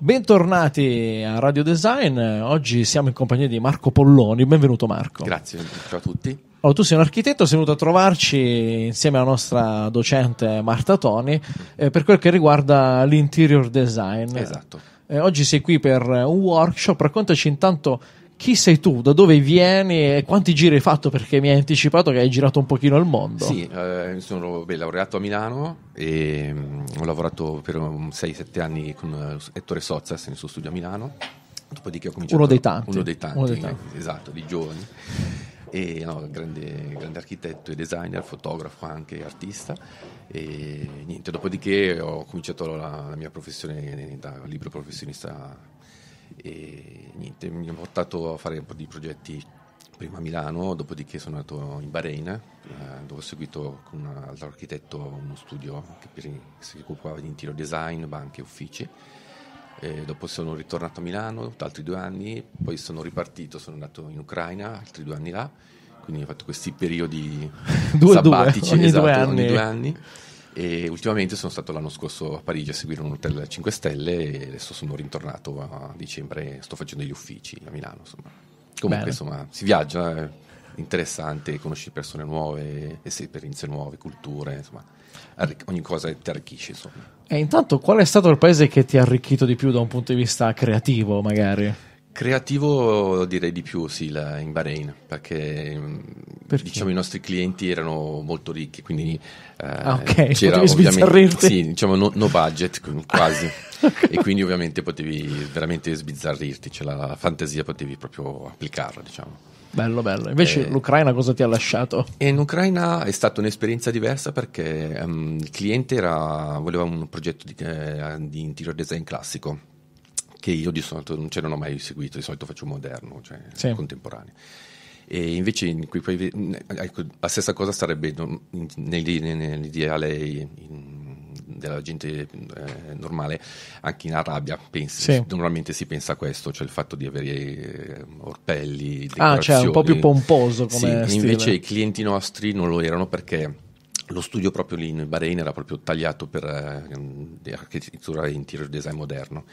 Bentornati a Radio Design, oggi siamo in compagnia di Marco Polloni, benvenuto Marco. Grazie, ciao a tutti. Allora, oh, tu sei un architetto, sei venuto a trovarci insieme alla nostra docente Marta Toni eh, per quel che riguarda l'interior design. Esatto. Eh, oggi sei qui per un workshop, raccontaci intanto chi sei tu, da dove vieni e quanti giri hai fatto perché mi hai anticipato che hai girato un pochino il mondo. Sì, eh, sono beh, laureato a Milano e mh, mm, ho lavorato per 6-7 mm, anni con eh, Ettore Sozzas nel suo studio a Milano. Dopodiché ho cominciato. Uno dei tanti. Uno dei tanti, uno dei tanti. Eh, esatto, di giovani. E, no, grande, grande, architetto e designer, fotografo anche artista. E niente, dopodiché ho cominciato la, la mia professione da libro professionista e niente, mi ho portato a fare un po' di progetti prima a Milano, dopodiché sono andato in Bahrain, eh, dove ho seguito con un altro architetto uno studio che, per, che si occupava di interior design, banche e uffici. dopo sono ritornato a Milano, altri due anni, poi sono ripartito, sono andato in Ucraina, altri due anni là, quindi ho fatto questi periodi due, sabbatici, due, esatto, ogni esatto, due anni. Ogni due anni e ultimamente sono stato l'anno scorso a Parigi a seguire un hotel 5 stelle e adesso sono ritornato a dicembre, sto facendo gli uffici a Milano, insomma. Comunque, Bene. insomma, si viaggia, è eh, interessante, conoscere persone nuove, esperienze nuove, culture, insomma, ogni cosa ti arricchisce, insomma. E intanto qual è stato il paese che ti ha arricchito di più da un punto di vista creativo, magari? Creativo direi di più, sì, la, in Bahrain, perché, mm, perché, diciamo i nostri clienti erano molto ricchi, quindi eh, ah, okay. Eh, c'era ovviamente sì, diciamo no, no budget quasi. e quindi ovviamente potevi veramente sbizzarrirti, cioè la fantasia potevi proprio applicarla, diciamo. Bello, bello. Invece eh, l'Ucraina cosa ti ha lasciato? In Ucraina è stata un'esperienza diversa perché um, il cliente era, voleva un progetto di, eh, di interior design classico che io di solito non ce cioè, l'ho mai seguito, di solito faccio moderno, cioè sì. contemporaneo. E invece in quei paesi, ecco, la stessa cosa sarebbe nell'ideale della gente eh, normale, anche in Arabia pensi, sì. normalmente si pensa a questo, cioè il fatto di avere eh, orpelli, Ah, cioè un po' più pomposo come sì, invece i clienti nostri non lo erano perché lo studio proprio lì in Bahrain era proprio tagliato per eh, architettura e interior design moderno,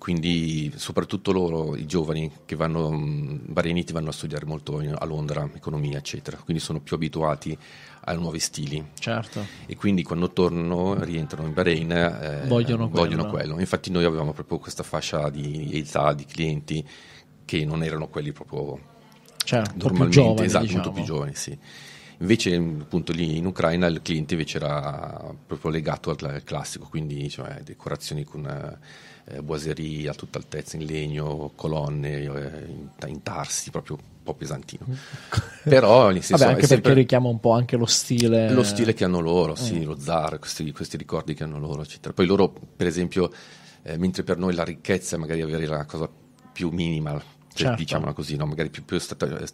quindi soprattutto loro, i giovani che vanno, i mm, Bareniti vanno a studiare molto a Londra, economia eccetera, quindi sono più abituati ai nuovi stili. Certo. E quindi quando tornano, rientrano in Bahrain, eh, vogliono, vogliono quello. quello. Infatti noi avevamo proprio questa fascia di età, di clienti che non erano quelli proprio... Cioè, normalmente, più esatto, giovani, esatto, diciamo. molto più diciamo. giovani, sì. Invece appunto lì in Ucraina il cliente invece era proprio legato al classico, quindi cioè, decorazioni con eh, eh, boiserie a tutta altezza in legno, colonne, eh, in, in proprio un po' pesantino. Però nel senso, Vabbè, anche sempre... perché richiama un po' anche lo stile. Lo stile che hanno loro, sì, mm. lo zar, questi, questi ricordi che hanno loro, eccetera. Poi loro, per esempio, eh, mentre per noi la ricchezza è magari avere una cosa più minima, cioè, certo. diciamola così, no? magari più, più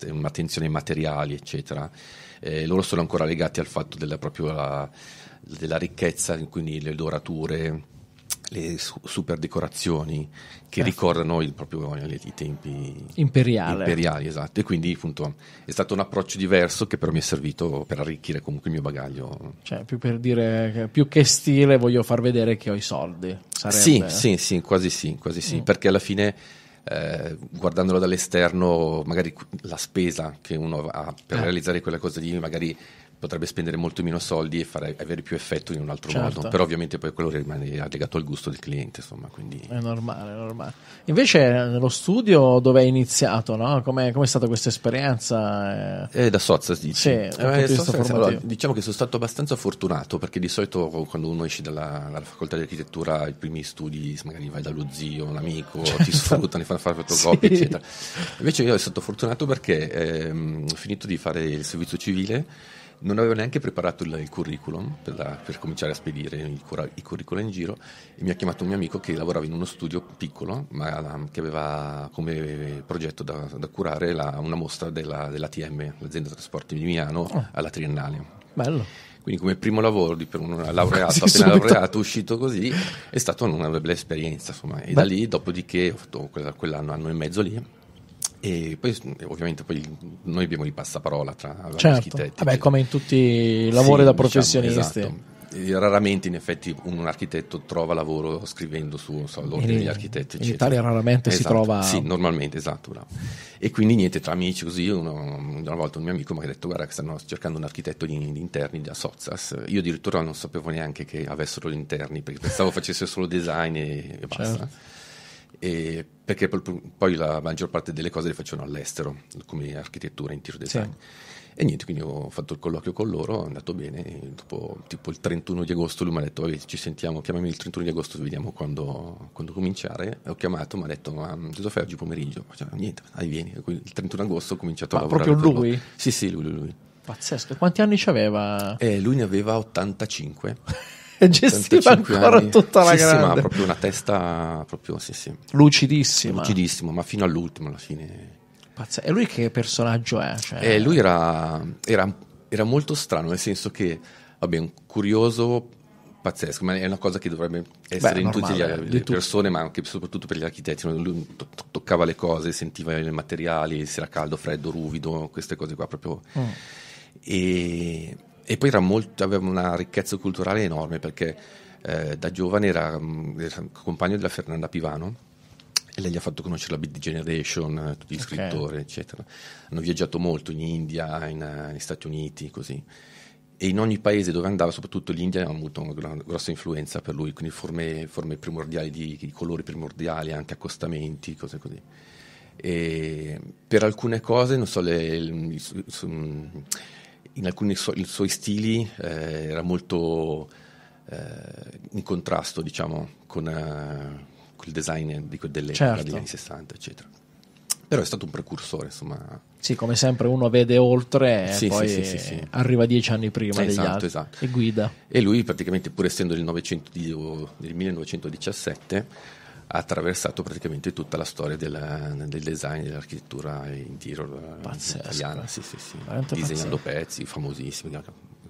un'attenzione ai materiali, eccetera eh, loro sono ancora legati al fatto della, la, della ricchezza, quindi le dorature, le su- super decorazioni che eh. ricordano il, proprio i tempi Imperiale. imperiali. Esatto, e quindi appunto è stato un approccio diverso che però mi è servito per arricchire comunque il mio bagaglio. Cioè, più per dire, più che stile voglio far vedere che ho i soldi. Sarebbe... Sì, sì, sì, quasi sì, quasi sì, mm. perché alla fine eh, guardandolo dall'esterno, magari la spesa che uno ha per eh. realizzare quella cosa lì, magari potrebbe spendere molto meno soldi e fare, avere più effetto in un altro certo. modo, però ovviamente poi quello rimane legato al gusto del cliente, insomma, quindi... È normale, è normale. Invece nello studio dove hai iniziato, no? Com'è, com'è stata questa esperienza? Eh, da Sozza, Sì, eh, allora, diciamo che sono stato abbastanza fortunato, perché di solito quando uno esce dalla, dalla facoltà di architettura, i primi studi magari vai dallo zio, un amico, certo. ti sfruttano, ti fanno fare fotocopie, sì. eccetera. Invece io sono stato fortunato perché ehm, ho finito di fare il servizio civile non avevo neanche preparato il, il curriculum per, la, per, cominciare a spedire il, i curricula in giro e mi ha chiamato un mio amico che lavorava in uno studio piccolo ma che aveva come progetto da, da curare la, una mostra della, dell'ATM, l'azienda trasporti di Milano, oh. alla Triennale. Bello. Quindi come primo lavoro di, per un laureato, sì, appena subito. laureato, uscito così, è stata una bella esperienza. Insomma. E Beh. da lì, dopodiché, ho fatto quell'anno, anno e mezzo lì e poi mm, ovviamente poi noi abbiamo il passaparola tra certo. architetti. Vabbè, come in tutti i lavori sì, da diciamo, professionisti. Diciamo, esatto. Raramente in effetti un architetto trova lavoro scrivendo su so, l'ordine degli architetti. In Italia raramente esatto. si trova. Sì, normalmente, esatto. Bravo. E quindi niente, tra amici così, uno, una volta un mio amico mi ha detto guarda che stanno cercando un architetto di, di interni da Sozzas. Io addirittura non sapevo neanche che avessero gli interni perché pensavo facesse solo design e, e basta. Certo perché poi la maggior parte delle cose le facevano all'estero, come architettura, interior design. Sì. E niente, quindi ho fatto il colloquio con loro, è andato bene, dopo tipo il 31 di agosto lui mi ha detto, vabbè ci sentiamo, chiamami il 31 di agosto, vediamo quando, quando cominciare. E ho chiamato, mi ha detto, ma cosa fai oggi pomeriggio? Cioè, niente, dai vieni, il 31 agosto ho cominciato ma a lavorare. Ma proprio lui? Loro. Sì, sì, lui, lui, lui. Pazzesco, quanti anni ci aveva? Eh, lui ne aveva 85. gestiva ancora anni. tutta la sì, grande. Sì, ma proprio una testa proprio, sì, sì. lucidissima. Lucidissimo, ma fino all'ultimo alla fine. Pazz- e lui che personaggio è? Cioè... Eh, lui era, era, era, molto strano, nel senso che, vabbè, un curioso pazzesco, ma è una cosa che dovrebbe essere Beh, in tutte le, persone, ma anche soprattutto per gli architetti. Lui to- toccava le cose, sentiva i materiali, se era caldo, freddo, ruvido, queste cose qua proprio. Mm. E e poi molto, aveva una ricchezza culturale enorme perché eh, da giovane era, mm, era, compagno della Fernanda Pivano e lei gli ha fatto conoscere la Beat Generation, eh, tutti gli okay. scrittori, eccetera. Hanno viaggiato molto in India, in, eh, negli Stati Uniti, così. E in ogni paese dove andava, soprattutto l'India, ha avuto una grossa influenza per lui, quindi forme, forme primordiali, di, di colori primordiali, anche accostamenti, cose così. E per alcune cose, non so, le, le, le, in alcuni so- i suoi stili eh, era molto eh, in contrasto diciamo, con, eh, il design eh, dico, delle certo. degli anni 60 eccetera però è stato un precursore insomma sì come sempre uno vede oltre e eh, sì, poi sì, sì, arriva dieci anni prima degli esatto, altri esatto. e guida e lui praticamente pur essendo del 1917 ha attraversato praticamente tutta la storia della, del design dell'architettura in tiro eh, pazzesco. italiana, sì, sì, sì. disegnando pazzesco. pezzi famosissimi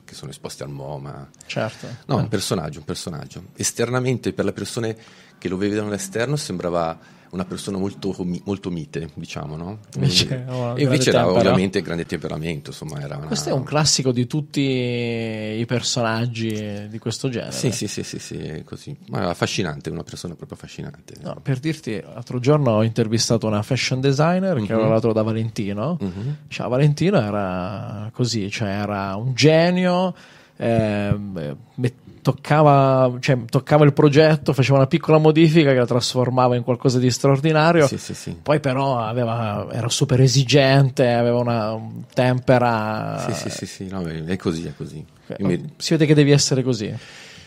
che sono esposti al MoMA. Certo. No, un eh. personaggio, un personaggio. Esternamente per le persone che lo vedevano all'esterno sembrava una persona molto, molto mite, diciamo, no? Invece, oh, e invece era tempera. ovviamente grande temperamento, insomma, era una... Questo è un classico di tutti i personaggi di questo genere. Sì, sì, sì, sì, sì è così. Ma affascinante, una persona proprio affascinante. No, per dirti, l'altro giorno ho intervistato una fashion designer mm-hmm. che mhm. aveva lavorato da Valentino. Mm-hmm. Cioè, Valentino era così, cioè era un genio, ehm, eh, toccava, cioè, toccava, il progetto, faceva una piccola modifica che la trasformava in qualcosa di straordinario. Sì, sì, sì. Poi, però, aveva, era super esigente, aveva una tempera. Sì, sì, sì, no, è così, è così. Eh, Mi... Si vede che devi essere così.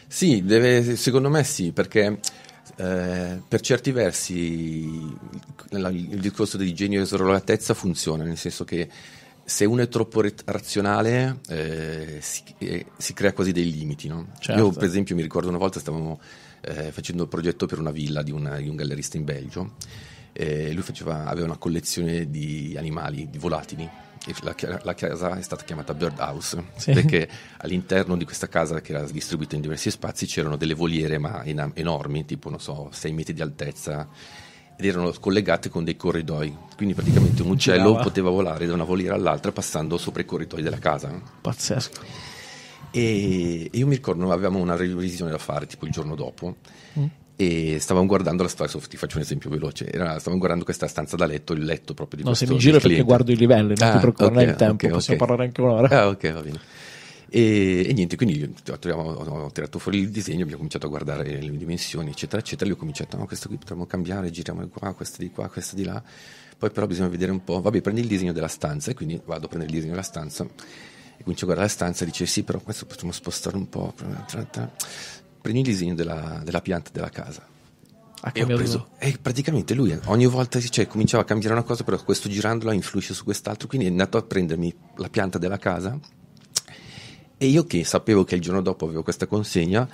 Sì, deve, secondo me sì, perché. Eh, per certi versi il, il discorso di genio e srolatezza funziona, nel senso che se uno è troppo razionale eh, si, eh, si, crea quasi dei limiti. No? Certo. Io per esempio mi ricordo una volta stavamo eh, facendo il progetto per una villa di, una, di un gallerista in Belgio e eh, lui faceva, aveva una collezione di animali, di volatili. La, la, casa è stata chiamata Birdhouse sì. perché all'interno di questa casa che era distribuita in diversi spazi c'erano delle voliere ma en- enormi, tipo non so, 6 metri di altezza ed erano collegate con dei corridoi. Quindi praticamente un uccello Girava. poteva volare da una voliera all'altra passando sopra i corridoi della casa. Pazzesco. E io mi ricordo, avevamo una revisione da fare tipo il giorno dopo. Mm. E stavamo guardando la stanza, ti faccio un esempio veloce. Era, stavamo guardando questa stanza da letto, il letto proprio di No, se mi giro perché guardo i livelli, non ah, ti preoccupare, okay, non hai il tempo, okay, possiamo okay. parlare anche un'ora. Ah, ok, va bene. E, e niente, quindi ho, tirato fuori il disegno, abbiamo cominciato a guardare le dimensioni, eccetera, eccetera. Io ho cominciato, no, questo qui potremmo cambiare, giriamo di qua, questo di qua, questo di là. Poi però bisogna vedere un po', vabbè, prendi il disegno della stanza e quindi vado a prendere il disegno della stanza e comincio a guardare la stanza e dice sì, però questo potremmo spostare un po'. Prendi il disegno della, della pianta della casa. Ha e, preso, e praticamente lui ogni volta cioè, cominciava a cambiare una cosa, però questo girandola influisce su quest'altro, quindi è andato a prendermi la pianta della casa e io che sapevo che il giorno dopo avevo questa consegna,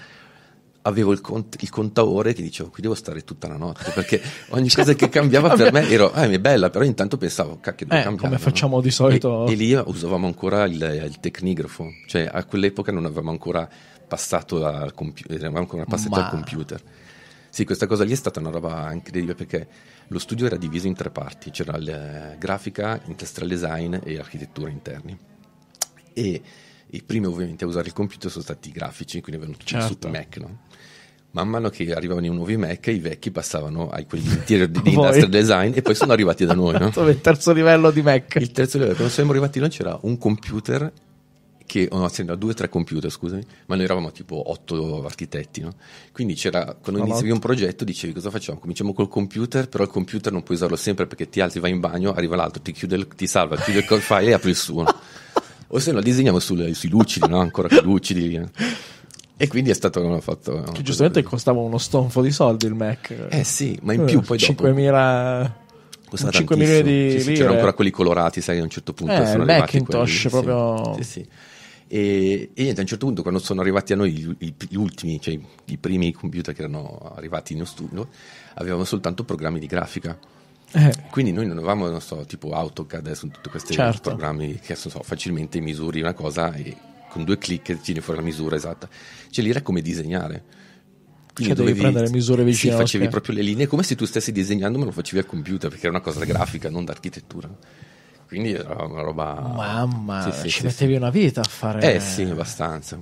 avevo il, cont- il contaore che dicevo qui devo stare tutta la notte perché ogni cosa che cambiava per me ero ah è bella però intanto pensavo cacchio devo eh, cambiare come facciamo no? di solito e, e, lì usavamo ancora il, il, tecnigrafo cioè a quell'epoca non avevamo ancora passato al, compi- passato Ma... al computer sì, questa cosa lì è stata una roba incredibile perché lo studio era diviso in tre parti, c'era la eh, grafica, industrial design e architettura interni. E i primi ovviamente a usare il computer sono stati i grafici, quindi avevano tutti certo. i Mac, no? man mano che arrivavano i nuovi Mac, i vecchi passavano ai quelli di, di industrial design e poi sono arrivati da noi. No? il terzo livello di Mac. Il terzo livello, quando siamo arrivati noi c'era un computer che, no, c'erano due o tre computer, scusami, ma noi eravamo tipo otto architetti, no? Quindi c'era, quando no, iniziavi un progetto dicevi cosa facciamo? Cominciamo col computer, però il computer non puoi usarlo sempre perché ti alzi, vai in bagno, arriva l'altro, ti, chiude il, ti salva, chiude il file e apri il suo o se no disegniamo sulle, sui lucidi, no? ancora più lucidi. E quindi è stato fatto. No, che giustamente così. costava uno stonfo di soldi il Mac. Eh sì, ma in più poi 5.000... dopo. 5.000 5 milioni di sì, sì, C'erano ancora quelli colorati, sai, a un certo punto eh, sono Macintosh quelli, proprio. Sì, sì. E, e, niente, a un certo punto, quando sono arrivati a noi gli, gli ultimi, cioè i primi computer che erano arrivati in studio, avevamo soltanto programmi di grafica eh. Quindi noi non avevamo, non so, tipo AutoCAD, sono tutti questi certo. programmi che so, facilmente misuri una cosa e con due clic tieni fuori la misura esatta. Cioè lì era come disegnare. Quindi cioè, dovevi prendere misure vicine. Sì, facevi proprio le linee come se tu stessi disegnando, ma lo facevi al computer perché era una cosa grafica, non d'architettura. Quindi era una roba. Mamma, sì, sì, ci sì, mettevi una vita a fare. Eh sì, abbastanza.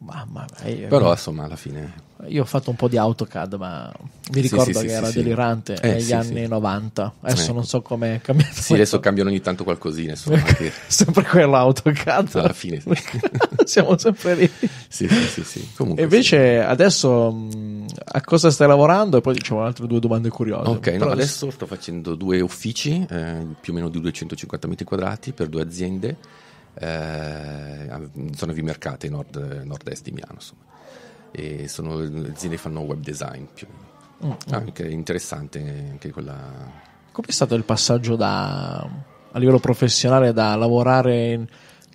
Mamma mia. Però insomma alla fine... Io ho fatto un po' di AutoCAD, ma mi ricordo sì, sì, che sì, era delirante eh, negli anni 90. Adesso eh. non so come è cambiato. Sì, adesso cambiano ogni tanto qualcosina. Insomma, anche... sempre quello AutoCAD. Alla fine siamo sempre lì. Sì, sì, sì. Comunque, Invece adesso mh, a cosa stai lavorando? E poi diciamo altre due domande curiose. Ok, no, adesso sto facendo due uffici, eh, più o meno di 250 metri quadrati per due aziende eh, zona di mercato nord, nord-est di Milano. Insomma. E sono aziende che fanno web design più. Mm-hmm. Anche ah, interessante anche quella. Com'è stato il passaggio da, a livello professionale da lavorare in,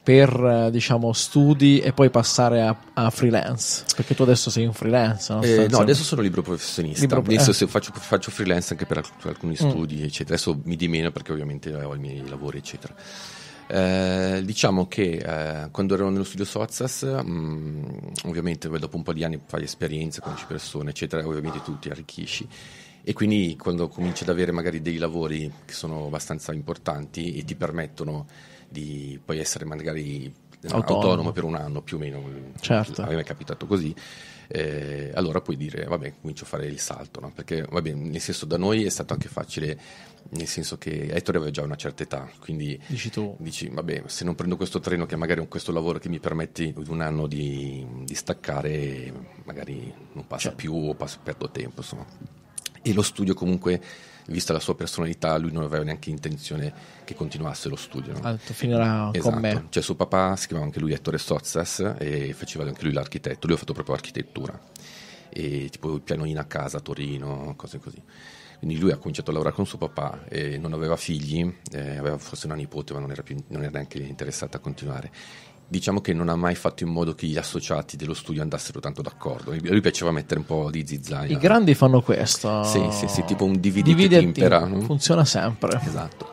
per diciamo, studi e poi passare a, a, freelance? Perché tu adesso sei un freelance? No, eh, no adesso sono libero professionista. Libro, adesso eh. faccio, faccio, freelance anche per, alcuni mm. studi, mm. eccetera. Adesso mi di meno perché ovviamente ho i miei lavori, eccetera. Eh, diciamo che eh, quando ero nello studio Sozas, mh, mm, ovviamente dopo un po' di anni fai esperienze, conosci persone, eccetera, ovviamente tu ti arricchisci. E quindi quando cominci ad avere magari dei lavori che sono abbastanza importanti e ti permettono di poi essere magari autonomo. autonomo. per un anno più o meno, certo. a me è capitato così. Eh, allora puoi dire vabbè comincio a fare il salto no? perché vabbè, nel senso da noi è stato anche facile nel senso che Ettore aveva già una certa età quindi dici tu dici vabbè se non prendo questo treno che magari è questo lavoro che mi permette un anno di, di staccare magari non passa cioè. più o passo, perdo tempo insomma e lo studio comunque vista la sua personalità, lui non aveva neanche intenzione che continuasse lo studio. No? Alto, finirà esatto. con me. Cioè, suo papà si chiamava anche lui Ettore Sozzas e faceva anche lui l'architetto. Lui ha fatto proprio architettura. E tipo pianolina a casa a Torino, cose così. Quindi lui ha cominciato a lavorare con suo papà e non aveva figli, eh, aveva forse una nipote, ma non era, più, non era neanche interessata a continuare diciamo che non ha mai fatto in modo che gli associati dello studio andassero tanto d'accordo. A lui piaceva mettere un po' di zizzania. I grandi fanno questo. Sì, sì, sì, tipo un DVD Divide che impera. Funziona sempre. Esatto.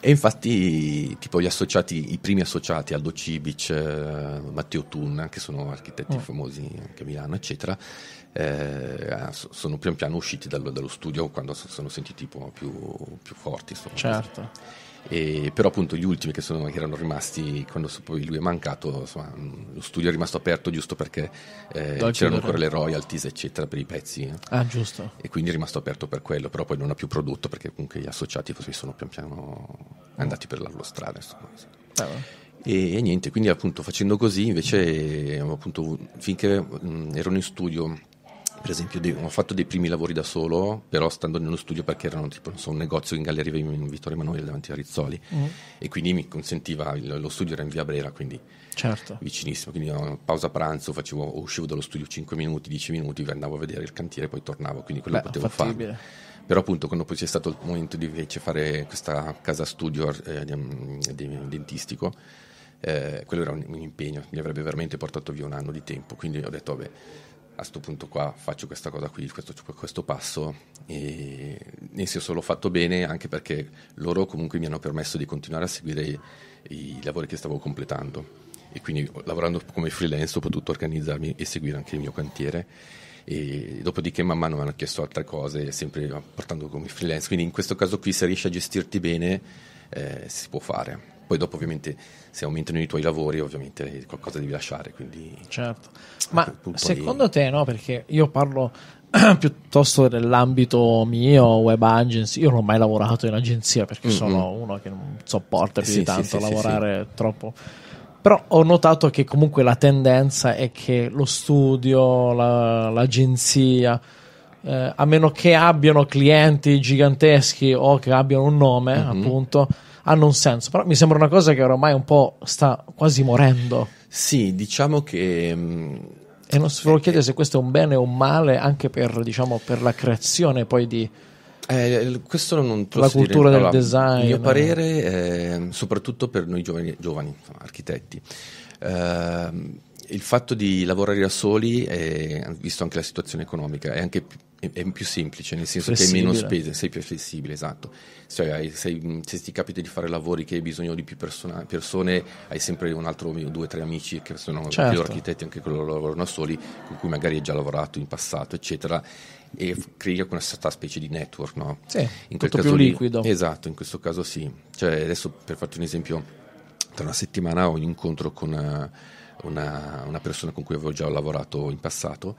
E infatti, tipo gli associati, i primi associati, Aldo Cibic, eh, Matteo Tunna, che sono architetti oh. famosi anche a Milano, eccetera, eh, ah, sono pian piano usciti dallo, dallo studio quando sono sentiti più, più forti. Insomma, certo. Così. E, però appunto gli ultimi che, sono, che erano rimasti quando poi lui è mancato, insomma, lo studio è rimasto aperto giusto perché eh, c'erano ancora le royalties eccetera per i pezzi. Eh. Ah giusto. E quindi è rimasto aperto per quello, però poi non ha più prodotto perché comunque gli associati si sono pian piano andati per la loro strada. Insomma. Ah, E, e, niente, quindi appunto facendo così invece appunto finché mh, erano in studio per esempio ho fatto dei primi lavori da solo, però stando nello studio perché erano tipo so, un negozio in Galleria in Vittorio Emanuele davanti a Rizzoli mm. e quindi mi consentiva, lo studio era in via Brera quindi certo. vicinissimo, quindi a pausa pranzo facevo, uscivo dallo studio 5 minuti, 10 minuti, andavo a vedere il cantiere poi tornavo, quindi quello Beh, potevo fattibile. fare. Però appunto quando poi c'è stato il momento di invece fare questa casa studio eh, mm, dentistico, eh, quello era un, un impegno, mi avrebbe veramente portato via un anno di tempo, quindi ho detto vabbè a questo punto qua faccio questa cosa qui, questo, questo passo e nel senso l'ho fatto bene anche perché loro comunque mi hanno permesso di continuare a seguire i, i lavori che stavo completando e quindi lavorando come freelance ho potuto organizzarmi e seguire anche il mio cantiere e dopodiché man mano mi hanno chiesto altre cose sempre portando come freelance quindi in questo caso qui se riesci a gestirti bene eh, si può fare poi dopo ovviamente se aumentano i tuoi lavori ovviamente eh, qualcosa devi lasciare. Quindi certo. Ma secondo lì... te no? Perché io parlo piuttosto nell'ambito mio web agency io non ho mai lavorato in agenzia perché mm-hmm. sono uno che non sopporta più sì, di tanto sì, lavorare sì, troppo però ho notato che comunque la tendenza è che lo studio la, l'agenzia eh, a meno che abbiano clienti giganteschi o che abbiano un nome mm-hmm. appunto hanno un senso, però mi sembra una cosa che ormai un po' sta quasi morendo. Sì, diciamo che... Mm, e non si volevo eh, chiedere eh. se questo è un bene o un male anche per, diciamo, per la creazione poi di... Eh, questo non posso La cultura dire, del allora, design. A mio parere, eh, soprattutto per noi giovani, giovani architetti, eh, il fatto di lavorare da soli, è, visto anche la situazione economica, è anche più è, più semplice, nel senso flessibile. che hai meno spese, sei più flessibile, esatto. Cioè, hai, sei, se ti capita di fare lavori che hai bisogno di più persona, persone, hai sempre un altro due o tre amici che sono certo. più architetti, anche che lavorano da soli, con cui magari hai già lavorato in passato, eccetera e crei una certa specie di network, no? Sì, in quel caso più lì, liquido. Esatto, in questo caso sì. Cioè, adesso per farti un esempio, tra una settimana ho un incontro con una, eh, una, una persona con cui avevo già lavorato in passato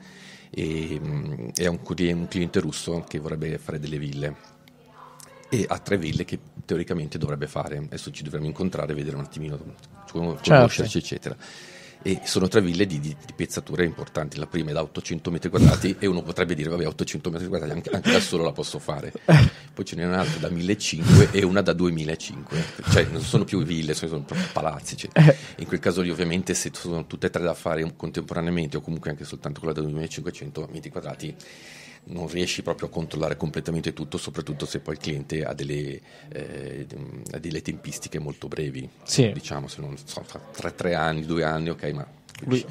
e, e mm, ha un, un cliente russo che vorrebbe fare delle ville e ha tre ville che teoricamente dovrebbe fare. Adesso ci dovremmo incontrare, e vedere un attimino, mm, certo. conoscerci, certo. eccetera e sono tre ville di, di, di pezzature importanti, la prima è da 800 metri quadrati e uno potrebbe dire vabbè 800 metri quadrati anche, anche da solo la posso fare, poi ce n'è un'altra da 1500 e una da 2005, cioè non sono più ville, sono proprio palazzi, cioè. Eh. in quel caso lì ovviamente se sono tutte e tre da fare contemporaneamente o comunque anche soltanto quella da 2500 metri quadrati non riesci proprio a controllare completamente tutto, soprattutto se poi il cliente ha delle, eh, ha delle tempistiche molto brevi, sì. diciamo se non so, tra tre anni, due anni, ok, ma... Quindi,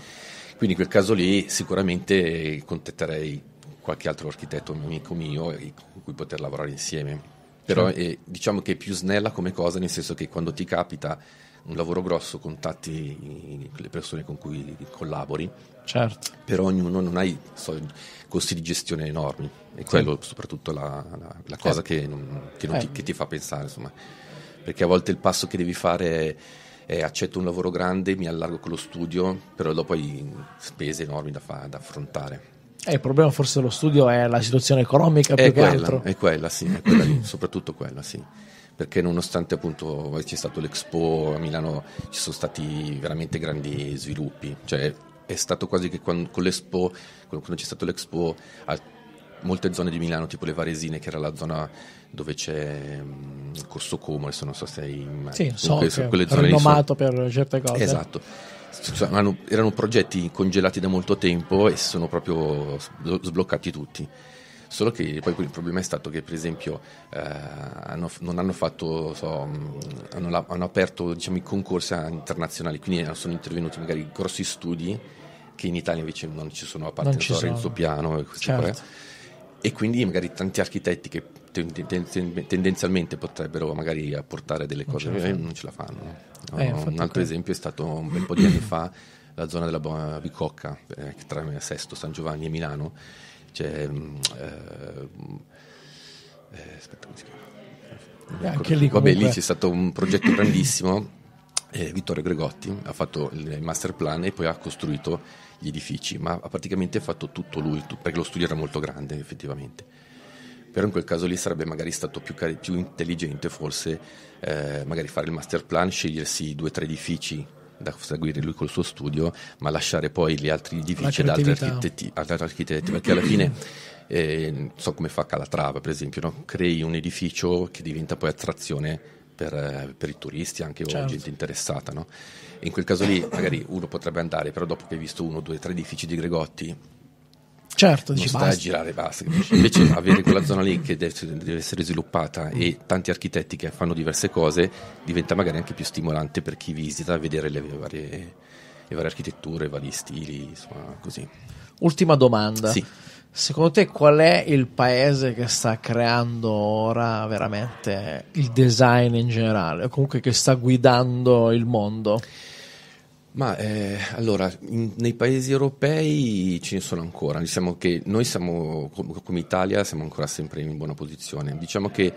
quindi in quel caso lì sicuramente contatterei qualche altro architetto, un amico mio, con cui poter lavorare insieme. Però sì. è, eh, diciamo che è più snella come cosa, nel senso che quando ti capita un lavoro grosso, contatti le persone con cui collabori. Certo. Per ognuno non hai so, costi di gestione enormi. E quello soprattutto la, la, la cosa eh. che, non, che, non eh. ti, che, ti, fa pensare, insomma. Perché a volte il passo che devi fare è, è accetto un lavoro grande, mi allargo con lo studio, però dopo hai spese enormi da, fa, da affrontare. Eh, il problema forse dello studio è la situazione economica è più quella, che altro. È quella, sì, è quella lì, soprattutto quella, sì perché nonostante appunto c'è stato l'Expo a Milano ci sono stati veramente grandi sviluppi, cioè è stato quasi che quando, quando, quando c'è stato l'Expo a molte zone di Milano, tipo le Varesine, che era la zona dove c'è um, Corso Como, adesso non so se hai mai... Sì, so, che quelle è rinomato sono... per certe cose. Esatto. erano progetti congelati da molto tempo e si sono proprio sbloccati tutti. Solo che poi il problema è stato che, per esempio, eh, hanno, non hanno fatto, so, mm, hanno, hanno aperto diciamo, i concorsi internazionali, quindi sono intervenuti magari grossi studi che in Italia invece non ci sono, a parte non so, sono. Piano e queste certo. cose e quindi magari tanti architetti che tendenzialmente potrebbero magari apportare delle cose non ce, non ce la fanno. Eh, un altro che... esempio è stato un bel po' di anni fa la zona della Bicocca eh, tra Sesto, San Giovanni e Milano c'è. Mm, eh, eh, aspetta, come si chiama? Anche lì, Vabbè, lì c'è stato un progetto grandissimo. Eh, Vittorio Gregotti ha fatto il master plan e poi ha costruito gli edifici, ma ha praticamente fatto tutto lui, perché lo studio era molto grande effettivamente. Però in quel caso lì sarebbe magari stato più, car- più intelligente forse eh, magari fare il master plan, scegliersi due o tre edifici da seguire lui col suo studio, ma lasciare poi gli altri edifici ad altri, architetti, ad altri architetti, perché alla fine... Eh, so come fa Calatrava, per esempio, no? crei un edificio che diventa poi attrazione per, eh, per i turisti, anche certo. o gente interessata. No? In quel caso lì magari uno potrebbe andare, però dopo che hai visto uno, due, tre edifici di Gregotti, Certo, non sta basta. a girare basta. Invece avere quella zona lì che deve, deve, essere sviluppata e tanti architetti che fanno diverse cose diventa magari anche più stimolante per chi visita vedere le varie, le varie architetture, i vari stili, insomma così. Ultima domanda. Sì. Secondo te qual è il paese che sta creando ora veramente il design in generale, o comunque che sta guidando il mondo? Ma eh, allora, in, nei paesi europei ce ne sono ancora, diciamo che noi siamo, come Italia, siamo ancora sempre in buona posizione, diciamo che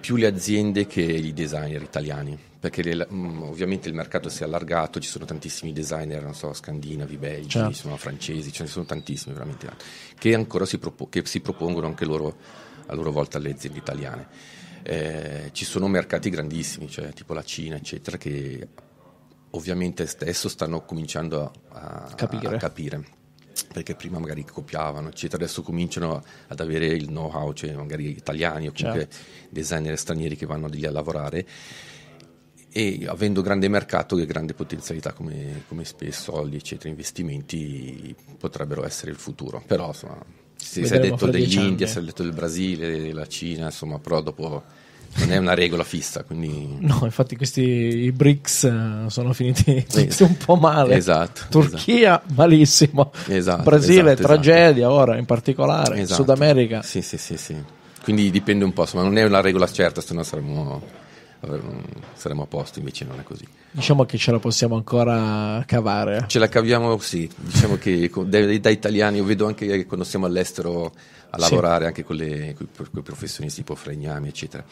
più le aziende che i designer italiani, perché le, mm, ovviamente il mercato si è allargato, ci sono tantissimi designer, non so, scandinavi, belgi, certo. insomma, francesi, ce ne sono tantissimi veramente, che ancora si, propo- che si propongono anche loro a loro volta alle aziende italiane. Eh, ci sono mercati grandissimi, cioè tipo la Cina, eccetera, che ovviamente adesso stanno cominciando a capire. a capire. perché prima magari copiavano eccetera adesso cominciano ad avere il know-how cioè magari italiani o comunque certo. designer stranieri che vanno lì a lavorare e avendo grande mercato e grande potenzialità come, come spesso soldi eccetera investimenti potrebbero essere il futuro però insomma si, è detto dell'India si è detto del Brasile della Cina insomma però dopo non è una regola fissa. Quindi... No, infatti questi i BRICS eh, sono finiti sì. un po' male. Esatto. Turchia esatto. malissimo. Esatto, Brasile esatto, esatto. tragedia ora in particolare. Esatto. Sud America. Sì, sì, sì, sì. Quindi dipende un po', insomma, non è una regola certa, se no saremmo, saremmo a posto, invece non è così. Diciamo che ce la possiamo ancora cavare. Eh. Ce la caviamo, sì. Diciamo che da, italiani, io vedo anche quando siamo all'estero a lavorare sì. anche con, i professionisti, tipo Fregnami, eccetera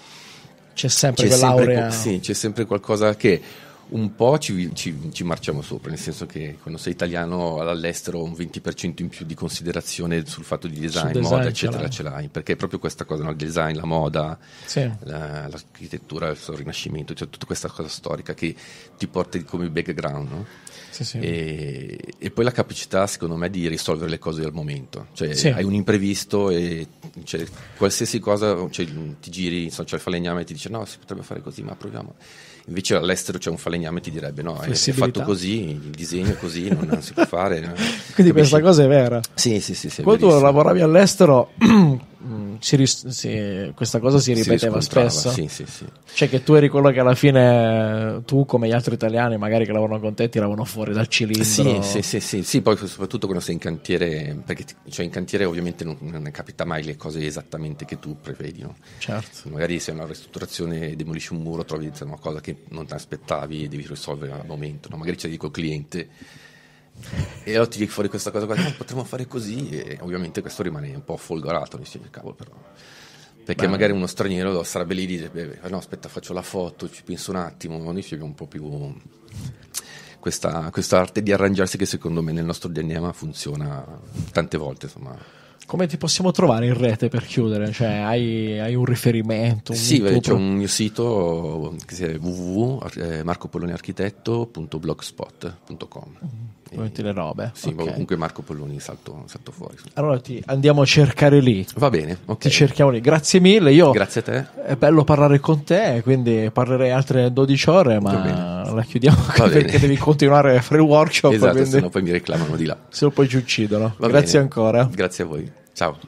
c'è sempre c'è quell'aurea. Sempre, sì, c'è sempre qualcosa che un po' ci, ci, ci, marciamo sopra, nel senso che quando sei italiano all'estero un 20% in più di considerazione sul fatto di design, design moda, eccetera, l'hai. ce l'hai, perché è proprio questa cosa, no? il design, la moda, sì. la, l'architettura, il suo rinascimento, cioè tutta questa cosa storica che ti porta come background. No? Sì, sì. E, e, poi la capacità, secondo me, di risolvere le cose al momento. Cioè, sì. hai un imprevisto e cioè, qualsiasi cosa cioè, ti giri, insomma, c'è il falegname e ti dice no, si potrebbe fare così, ma proviamo. Invece all'estero c'è un falegname e ti direbbe no, è, è fatto così, il disegno è così, non, non si può fare. Quindi Capisci? questa cosa è vera. Sì, sì, sì. sì Quando lavoravi all'estero... si, si, questa cosa si ripeteva si spesso. Sì, sì, sì. Cioè che tu eri quello che alla fine, tu come gli altri italiani, magari che lavorano con te, tiravano fuori dal cilindro. Sì, sì, sì, sì. poi soprattutto quando sei in cantiere, perché ti, cioè in cantiere ovviamente non, non, capita mai le cose esattamente che tu prevedi. No? Certo. Magari se è una ristrutturazione demolisci un muro, trovi una cosa che non ti aspettavi e devi risolvere al momento. No? Magari c'è dico cliente e allora ti dico fuori questa cosa qua, potremmo fare così e ovviamente questo rimane un po' folgorato, dice, cavolo però... Perché Beh. magari uno straniero sarebbe lì e dice, no aspetta faccio la foto, ci penso un attimo, noi abbiamo un po' più questa, questa arte di arrangiarsi che secondo me nel nostro DNA funziona tante volte, insomma. Come ti possiamo trovare in rete per chiudere? Cioè, hai, hai un riferimento? Un sì, c'è un mio sito che è www.marcopoloniarchitetto.blogspot.com eh, mm-hmm. Metti le robe. Sì, okay. comunque Marco Polloni salto, salto fuori. Allora ti andiamo a cercare lì. Va bene, ok. Ti cerchiamo lì. Grazie mille. Io Grazie a te. È bello parlare con te, quindi parlerei altre 12 ore, ma la chiudiamo perché devi continuare a fare il workshop. Esatto, quindi... se no poi mi reclamano di là. Se no poi ci uccidono. Va Grazie bene. ancora. Grazie a voi. Ciao.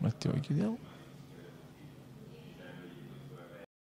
Un attimo, chiudiamo.